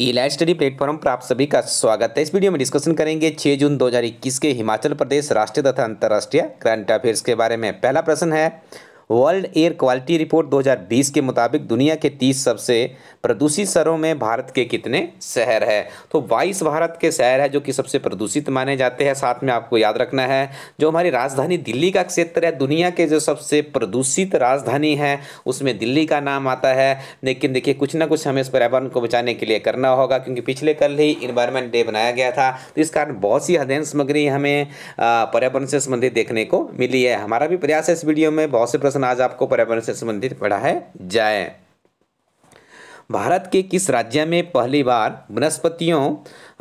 elite study platform पर आप सभी का स्वागत है इस वीडियो में डिस्कशन करेंगे 6 जून 2021 के हिमाचल प्रदेश राष्ट्रीय तथा अंतर्राष्ट्रीय करंट अफेयर्स के बारे में पहला प्रश्न है वर्ल्ड एयर क्वालिटी रिपोर्ट 2020 के मुताबिक दुनिया के 30 सबसे प्रदूषित शहरों में भारत के कितने शहर है तो 22 भारत के शहर है जो कि सबसे प्रदूषित माने जाते हैं साथ में आपको याद रखना है जो हमारी राजधानी दिल्ली का क्षेत्र है दुनिया के जो सबसे प्रदूषित राजधानी है उसमें दिल्ली का नाम आता है लेकिन देखिए कुछ ना कुछ हमें इस पर्यावरण को बचाने के लिए करना होगा क्योंकि पिछले कल ही इन्वायरमेंट डे बनाया गया था तो इस कारण बहुत सी अध्ययन सामग्री हमें पर्यावरण से संबंधित देखने को मिली है हमारा भी प्रयास है इस वीडियो में बहुत से प्रश्न आज आपको पर्यावरण से संबंधित पढ़ाया जाए भारत के किस राज्य में पहली बार वनस्पतियों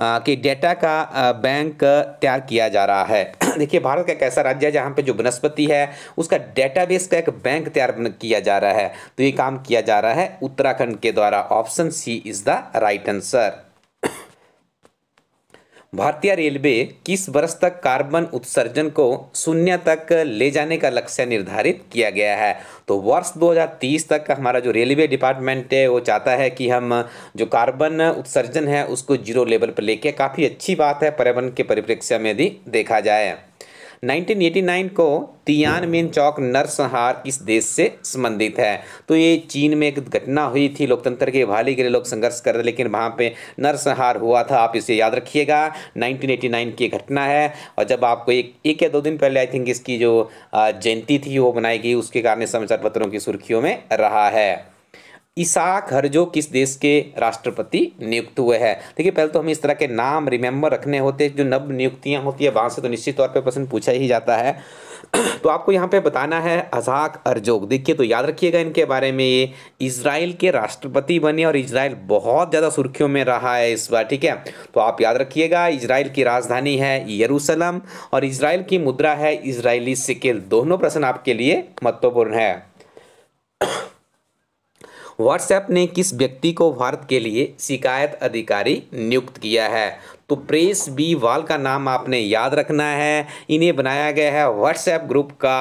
के डेटा का बैंक तैयार किया जा रहा है देखिए भारत का एक ऐसा राज्य है जहाँ पे जो वनस्पति है उसका डेटाबेस का एक बैंक तैयार किया जा रहा है तो ये काम किया जा रहा है उत्तराखंड के द्वारा option C is the right answer भारतीय रेलवे किस वर्ष तक कार्बन उत्सर्जन को शून्य तक ले जाने का लक्ष्य निर्धारित किया गया है तो वर्ष 2030 तक का हमारा जो रेलवे डिपार्टमेंट है वो चाहता है कि हम जो कार्बन उत्सर्जन है उसको जीरो लेवल पर लेके काफ़ी अच्छी बात है पर्यावरण के परिप्रेक्ष्य में यदि देखा जाए 1989 को तियान मेन चौक नरसंहार किस देश से संबंधित है तो ये चीन में एक घटना हुई थी लोकतंत्र के बहाली के लिए लोग संघर्ष कर रहे लेकिन वहाँ पे नरसंहार हुआ था आप इसे याद रखिएगा 1989 की घटना है और जब आपको एक एक या दो दिन पहले आई थिंक इसकी जो जयंती थी वो बनाई गई उसके कारण समाचार पत्रों की सुर्खियों में रहा है इसाक हरजो किस देश के राष्ट्रपति नियुक्त हुए हैं देखिए पहले तो हमें इस तरह के नाम रिमेंबर रखने होते हैं जो नव नियुक्तियाँ होती है वहाँ से तो निश्चित तौर पे प्रश्न पूछा ही जाता है तो आपको यहाँ पे बताना है अजाक अरजोग देखिए तो याद रखिएगा इनके बारे में ये इसराइल के राष्ट्रपति बने और इसराइल बहुत ज़्यादा सुर्खियों में रहा है इस बार ठीक है तो आप याद रखिएगा इसराइल की राजधानी है यरूशलम और इसराइल की मुद्रा है इसराइली सिकिल दोनों प्रश्न आपके लिए महत्वपूर्ण है व्हाट्सएप ने किस व्यक्ति को भारत के लिए शिकायत अधिकारी नियुक्त किया है तो प्रेस बी वाल का नाम आपने याद रखना है इन्हें बनाया गया है व्हाट्सएप ग्रुप का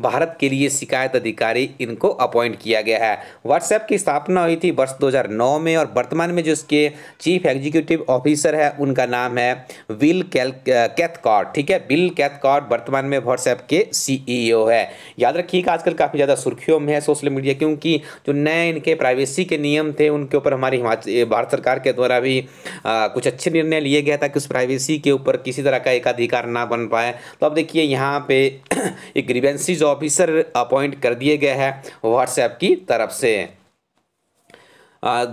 भारत के लिए शिकायत अधिकारी इनको अपॉइंट किया गया है व्हाट्सएप की स्थापना हुई थी वर्ष 2009 में और वर्तमान में जो इसके चीफ एग्जीक्यूटिव ऑफिसर है उनका नाम है विल कैथकॉट ठीक है बिल कैथकॉट वर्तमान में व्हाट्सएप के सीईओ e है याद रखिएगा आजकल काफ़ी ज़्यादा सुर्खियों में है सोशल मीडिया क्योंकि जो नए इनके प्राइवेसी के नियम थे उनके ऊपर हमारी भारत सरकार के द्वारा भी कुछ अच्छे निर्णय लिए गए किया था कि उस प्राइवेसी के ऊपर किसी तरह का एकाधिकार ना बन पाए तो अब देखिए यहाँ पे एक ग्रीवेंसीज ऑफिसर अपॉइंट कर दिए गए हैं व्हाट्सएप की तरफ से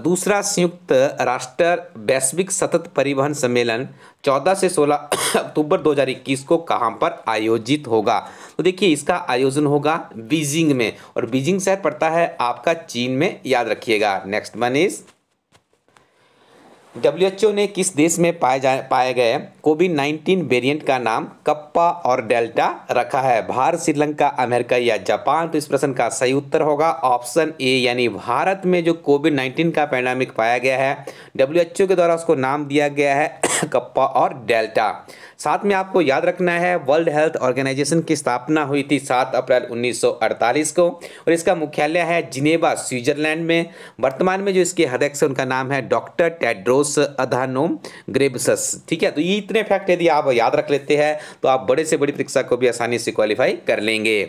दूसरा संयुक्त राष्ट्र वैश्विक सतत परिवहन सम्मेलन 14 से 16 अक्टूबर 2021 को कहाँ पर आयोजित होगा तो देखिए इसका आयोजन होगा बीजिंग में और बीजिंग शहर पड़ता है आपका चीन में याद रखिएगा नेक्स्ट वन इज़ डब्ल्यूएचओ ने किस देश में पाए जा पाए गए कोविड नाइन्टीन वेरिएंट का नाम कप्पा और डेल्टा रखा है भारत श्रीलंका अमेरिका या जापान तो इस प्रश्न का सही उत्तर होगा ऑप्शन ए यानी भारत में जो कोविड नाइन्टीन का पैंडामिक पाया गया है डब्ल्यूएचओ के द्वारा उसको नाम दिया गया है कप्पा और डेल्टा साथ में आपको याद रखना है वर्ल्ड हेल्थ ऑर्गेनाइजेशन की स्थापना हुई थी 7 अप्रैल 1948 को और इसका मुख्यालय है जिनेवा स्विट्जरलैंड में वर्तमान में जो इसके अध्यक्ष उनका नाम है डॉक्टर टेड्रोस अधानोम ग्रेबसस ठीक है तो ये इतने फैक्ट यदि आप याद रख लेते हैं तो आप बड़े से बड़ी परीक्षा को भी आसानी से क्वालिफाई कर लेंगे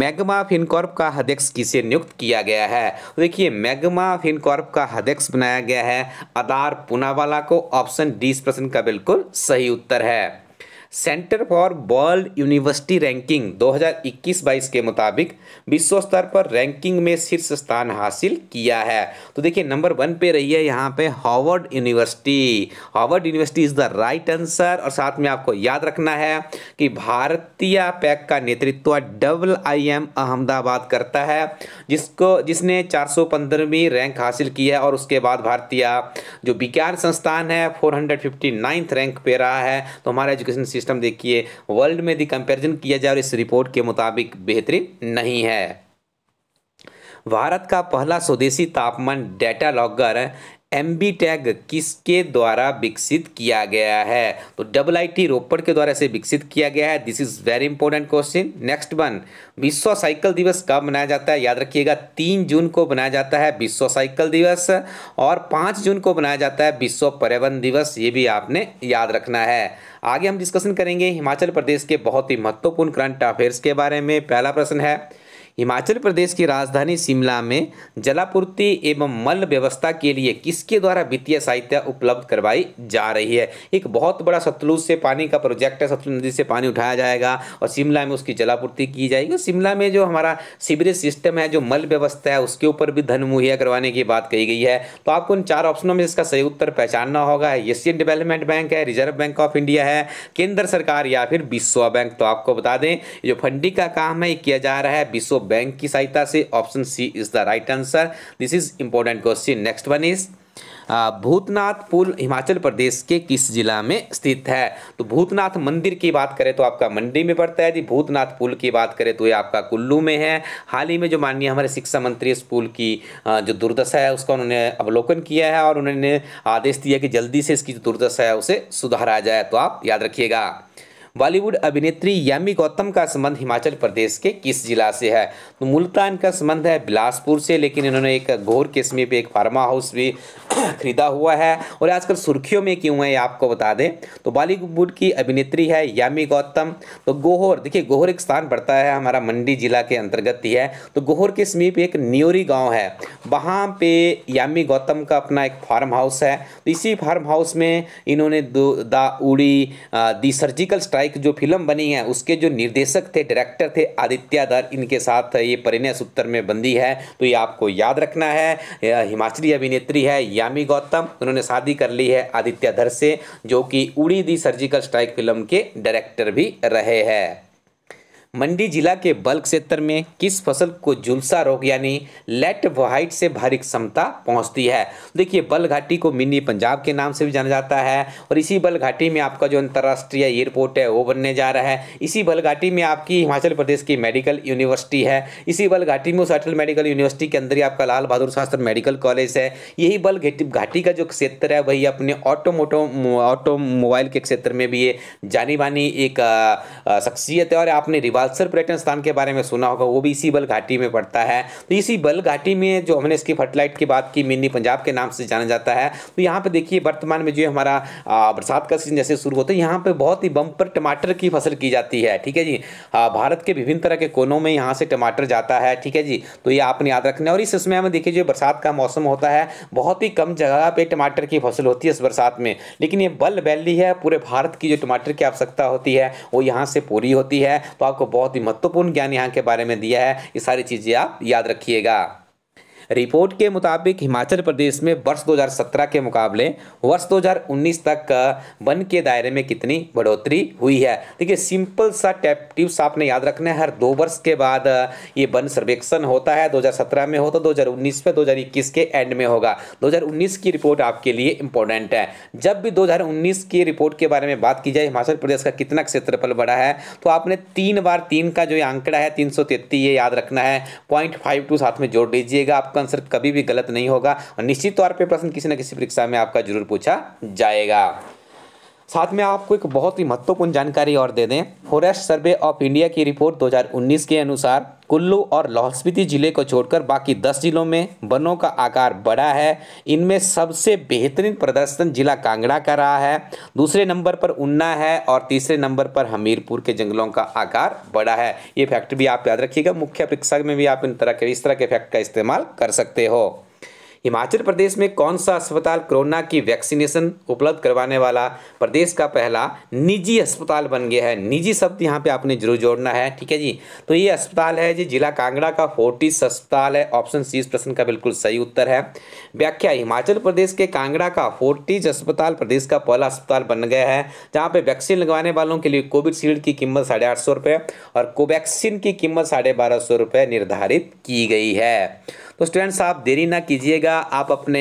मैगमा फिनकॉर्प का अध्यक्ष किसे नियुक्त किया गया है तो देखिए मैगमा फिनकॉर्प का अध्यक्ष बनाया गया है अदार पुनावाला को ऑप्शन डी इस प्रश्न का बिल्कुल सही उत्तर है centre for world university ranking 2021-22 के मुताबिक विश्व स्तर पर रैंकिंग में शीर्ष स्थान हासिल किया है तो देखिए नंबर वन पे रही है यहाँ पे Harvard university Harvard university is the right answer और साथ में आपको याद रखना है कि भारतीय पैक का नेतृत्व डबल आई एम अहमदाबाद करता है जिसको जिसने चार रैंक हासिल की है और उसके बाद भारतीय जो विज्ञान संस्थान है फोर रैंक पे रहा है तो हमारा एजुकेशन सिस्टम देखिए वर्ल्ड में यदि कंपेरिजन किया जाए और इस रिपोर्ट के मुताबिक बेहतरीन नहीं है भारत का पहला स्वदेशी तापमान data logger AmbiTag किसके द्वारा विकसित किया गया है तो डबल आई टी रोपड़ के द्वारा इसे विकसित किया गया है this is very important question next one विश्व साइकिल दिवस कब मनाया जाता है याद रखिएगा तीन जून को मनाया जाता है विश्व साइकिल दिवस और पाँच जून को मनाया जाता है विश्व पर्यावरण दिवस ये भी आपने याद रखना है आगे हम डिस्कशन करेंगे हिमाचल प्रदेश के बहुत ही महत्वपूर्ण करंट अफेयर्स के बारे में पहला प्रश्न है हिमाचल प्रदेश की राजधानी शिमला में जलापूर्ति एवं मल व्यवस्था के लिए किसके द्वारा वित्तीय सहायता उपलब्ध करवाई जा रही है एक बहुत बड़ा सतलुज से पानी का प्रोजेक्ट है सतलुज नदी से पानी उठाया जाएगा और शिमला में उसकी जलापूर्ति की जाएगी शिमला में जो हमारा सीवरेज सिस्टम है जो मल व्यवस्था है उसके ऊपर भी धन मुहैया करवाने की बात कही गई है तो आपको उन चार ऑप्शनों में इसका सही उत्तर पहचानना होगा एशियन डेवलपमेंट बैंक है रिजर्व बैंक ऑफ इंडिया है केंद्र सरकार या फिर विश्व बैंक तो आपको बता दें जो फंडिंग का काम है किया जा रहा है विश्व बैंक की सहायता से option C is the right answer this is important question next one is Bhootnath पुल हिमाचल प्रदेश के किस जिला में स्थित है तो भूतनाथ मंदिर की बात करें तो आपका मंडी में पड़ता है जी भूतनाथ पुल की बात करें तो ये आपका कुल्लू में है हाल ही में जो माननीय हमारे शिक्षा मंत्री इस पुल की जो दुर्दशा है उसका उन्होंने अवलोकन किया है और उन्होंने आदेश दिया कि जल्दी से इसकी जो दुर्दशा है उसे सुधारा जाए तो आप याद रखिएगा बॉलीवुड अभिनेत्री यामी गौतम का संबंध हिमाचल प्रदेश के किस जिला से है तो मुल्तान इनका संबंध है बिलासपुर से लेकिन इन्होंने एक घोर किस्मी पे एक फार्मा हाउस भी खरीदा हुआ है और आजकल सुर्खियों में क्यों है आपको बता दें तो बॉलीवुड की अभिनेत्री है यामी गौतम तो गोहर देखिए गोहर एक स्थान पड़ता है हमारा मंडी जिला के अंतर्गत ही है तो गोहर के समीप एक न्योरी गाँव है वहाँ पे यामी गौतम का अपना एक फार्म हाउस है तो इसी फार्म हाउस में इन्होंने the Uri the surgical strike जो फिल्म बनी है उसके जो निर्देशक थे डायरेक्टर थे आदित्य दर इनके साथ ये परिणय सूत्र में बंदी है तो ये आपको याद रखना है हिमाचली अभिनेत्री है यामी यामी गौतम उन्होंने शादी कर ली है आदित्य धर से जो कि Uri the surgical strike film के डायरेक्टर भी रहे हैं मंडी जिला के बल्क क्षेत्र में किस फसल को झुलसा रोग यानी लेट वाइट से भारी क्षमता पहुंचती है देखिए बल घाटी को मिनी पंजाब के नाम से भी जाना जाता है और इसी बल घाटी में आपका जो अंतर्राष्ट्रीय एयरपोर्ट है वो बनने जा रहा है इसी बल घाटी में आपकी हिमाचल प्रदेश की मेडिकल यूनिवर्सिटी है इसी बल घाटी में उस अटल मेडिकल यूनिवर्सिटी के अंदर ही आपका लाल बहादुर शास्त्र मेडिकल कॉलेज है यही बल घाटी का जो क्षेत्र है वही अपने ऑटोमोटो ऑटोमोबाइल के क्षेत्र में भी ये जानी बानी एक शख्सियत है और आपने रिवा बालसर पर्यटन स्थान के बारे में सुना होगा वो भी इसी बल घाटी में पड़ता है तो इसी बल घाटी में जो हमने इसकी फर्टिलाइट की बात की मिनी पंजाब के नाम से जाना जाता है तो यहाँ पर देखिए वर्तमान में जो हमारा बरसात का सीजन जैसे शुरू होता है यहाँ पर बहुत ही बम्पर टमाटर की फसल की जाती है ठीक है जी भारत के विभिन्न तरह के कोनों में यहाँ से टमाटर जाता है ठीक है जी तो ये आपने याद रखना है और इस समय में देखिए जो बरसात का मौसम होता है बहुत ही कम जगह पे टमाटर की फसल होती है इस बरसात में लेकिन ये बल वैली है पूरे भारत की जो टमाटर की आवश्यकता होती है वो यहाँ से पूरी होती है तो आपको बहुत ही महत्वपूर्ण ज्ञान यहाँ के बारे में दिया है ये सारी चीज़ें आप याद रखिएगा रिपोर्ट के मुताबिक हिमाचल प्रदेश में वर्ष 2017 के मुकाबले वर्ष 2019 तक वन के दायरे में कितनी बढ़ोतरी हुई है देखिए सिंपल सा टैप टिप्स आपने याद रखना है हर दो वर्ष के बाद ये वन सर्वेक्षण होता है 2017 में होता तो 2019 में 2021 के एंड में होगा 2019 की रिपोर्ट आपके लिए इंपॉर्टेंट है जब भी दो की रिपोर्ट के बारे में बात की जाए हिमाचल प्रदेश का कितना क्षेत्रफल बढ़ा है तो आपने तीन बार तीन का जो आंकड़ा है तीन ये याद रखना है पॉइंट साथ में जोड़ लीजिएगा आपका आंसर कभी भी गलत नहीं होगा और निश्चित तौर पर प्रश्न किसी न किसी परीक्षा में आपका जरूर पूछा जाएगा साथ में आपको एक बहुत ही महत्वपूर्ण जानकारी और दे दें फॉरेस्ट सर्वे ऑफ इंडिया की रिपोर्ट 2019 के अनुसार कुल्लू और लाहौल स्पीति जिले को छोड़कर बाकी 10 जिलों में वनों का आकार बढ़ा है इनमें सबसे बेहतरीन प्रदर्शन जिला कांगड़ा का रहा है दूसरे नंबर पर उन्ना है और तीसरे नंबर पर हमीरपुर के जंगलों का आकार बढ़ा है ये फैक्ट भी आप याद रखिएगा मुख्य परीक्षा में भी आप इन तरह के इस तरह के फैक्ट का इस्तेमाल कर सकते हो हिमाचल प्रदेश में कौन सा अस्पताल कोरोना की वैक्सीनेशन उपलब्ध करवाने वाला प्रदेश का पहला निजी अस्पताल बन गया है निजी शब्द यहाँ पे आपने जरूर जोड़ना है ठीक है जी तो ये अस्पताल है जी जिला कांगड़ा का फोर्टिस अस्पताल है ऑप्शन सी इस प्रश्न का बिल्कुल सही उत्तर है व्याख्या हिमाचल प्रदेश के कांगड़ा का फोर्टिज अस्पताल प्रदेश का पहला अस्पताल बन गया है जहाँ पे वैक्सीन लगवाने वालों के लिए कोविडशील्ड की कीमत साढ़े आठ सौ रुपये और कोवैक्सीन की कीमत साढ़े बारह सौ रुपये निर्धारित की गई है तो स्टूडेंट्स आप देरी ना कीजिएगा आप अपने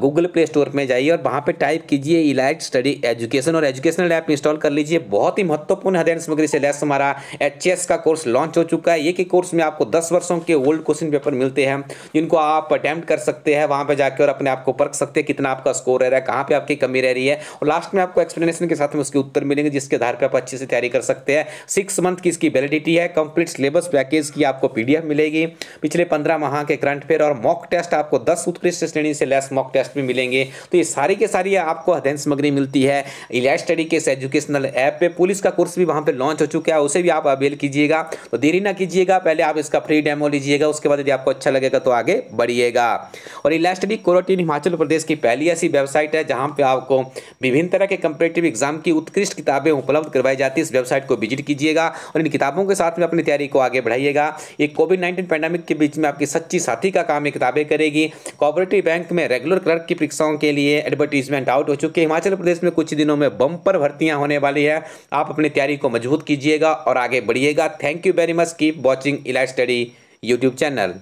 गूगल प्ले स्टोर में जाइए और वहाँ पर टाइप कीजिए इलाइट स्टडी एजुकेशन और एजुकेशनल ऐप इंस्टॉल कर लीजिए बहुत ही महत्वपूर्ण अध्ययन सामग्री से लैस हमारा एच का कोर्स लॉन्च हो चुका है ये कि कोर्स में आपको दस वर्षों के ओल्ड क्वेश्चन पेपर मिलते हैं जिनको आप अटैम्प्ट कर सकते हैं वहाँ पर जाकर और अपने आप को परख सकते हैं कितना आपका स्कोर रह रहा है कहाँ पर आपकी कमी रह रही है और लास्ट में आपको एक्सप्लेनेशन के साथ में उसके उत्तर मिलेंगे जिसके आधार पर आप अच्छे से तैयारी कर सकते हैं सिक्स मंथ की इसकी वैलिडिटी है कंप्लीट सिलेबस पैकेज की आपको पीडीएफ मिलेगी पिछले पंद्रह माह के करंट फेयर और मॉक टेस्ट आपको दस उत्कृष्ट श्रेणी से लेस मॉक टेस्ट भी मिलेंगे तो ये सारी के सारी आपको अध्ययन सामग्री मिलती है इलाइट स्टडी के एजुकेशनल ऐप पे पुलिस का कोर्स भी वहाँ पे लॉन्च हो चुका है उसे भी आप अवेल कीजिएगा तो देरी ना कीजिएगा पहले आप इसका फ्री डेमो लीजिएगा उसके बाद यदि आपको अच्छा लगेगा तो आगे बढ़िएगा और इलाइट स्टडी कोरोटीन हिमाचल प्रदेश की पहली ऐसी वेबसाइट है जहाँ पर आपको विभिन्न तरह के कंपटेटिव एग्जाम की उत्कृष्ट किताबें उपलब्ध करवाई जाती है इस वेबसाइट को विजिट कीजिएगा और इन किताबों के साथ में अपनी तैयारी को आगे बढ़ाइएगा ये कोविड नाइन्टीन पैंडमिक के बीच में आपकी सच्ची साथी का काम ये किताबें करेगी कॉपरेटिव बैंक में रेगुलर क्लर्क की परीक्षाओं के लिए एडवर्टीजमेंट आउट हो चुकी है हिमाचल प्रदेश में कुछ दिनों में बम्पर भर्तियाँ होने वाली है आप अपनी तैयारी को मजबूत कीजिएगा और आगे बढ़िएगा thank you very much keep watching Elite study YouTube channel